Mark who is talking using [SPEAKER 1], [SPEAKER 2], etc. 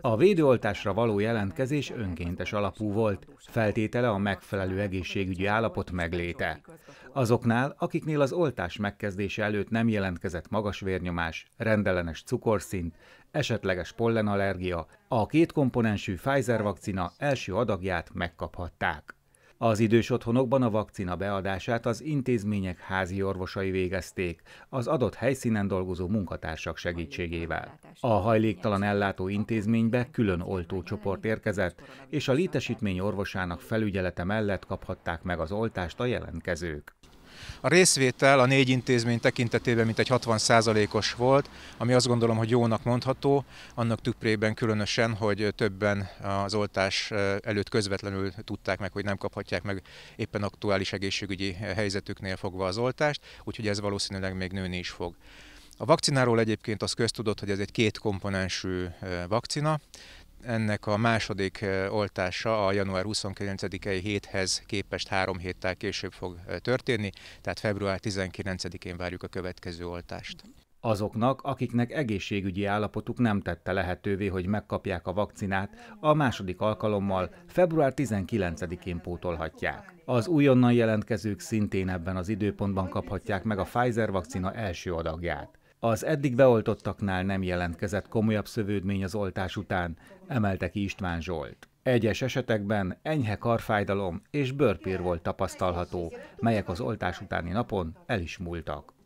[SPEAKER 1] A védőoltásra való jelentkezés önkéntes alapú volt, feltétele a megfelelő egészségügyi állapot megléte. Azoknál, akiknél az oltás megkezdése előtt nem jelentkezett magas vérnyomás, rendellenes cukorszint, esetleges pollenallergia, a kétkomponensű Pfizer vakcina első adagját megkaphatták. Az idős otthonokban a vakcina beadását az intézmények házi orvosai végezték, az adott helyszínen dolgozó munkatársak segítségével. A hajléktalan ellátó intézménybe külön oltócsoport érkezett, és a létesítmény
[SPEAKER 2] orvosának felügyelete mellett kaphatták meg az oltást a jelentkezők. A részvétel a négy intézmény tekintetében mintegy 60%-os volt, ami azt gondolom, hogy jónak mondható, annak tükrében különösen, hogy többen az oltás előtt közvetlenül tudták meg, hogy nem kaphatják meg éppen aktuális egészségügyi helyzetüknél fogva az oltást, úgyhogy ez valószínűleg még nőni is fog. A vakcináról egyébként az köztudott, hogy ez egy kétkomponensű vakcina ennek a második eh, oltása a január 29-i héthez képest három héttel később fog eh, történni, tehát február 19-én várjuk a következő oltást. Azoknak, akiknek egészségügyi állapotuk
[SPEAKER 1] nem tette lehetővé, hogy megkapják a vakcinát, a második alkalommal február 19-én pótolhatják. Az újonnan jelentkezők szintén ebben az időpontban kaphatják meg a Pfizer vakcina első adagját. Az eddig beoltottaknál nem jelentkezett komolyabb szövődmény az oltás után, emelte ki István Zsolt. Egyes esetekben enyhe karfájdalom és bőrpír volt tapasztalható, melyek az oltás utáni napon el is múltak.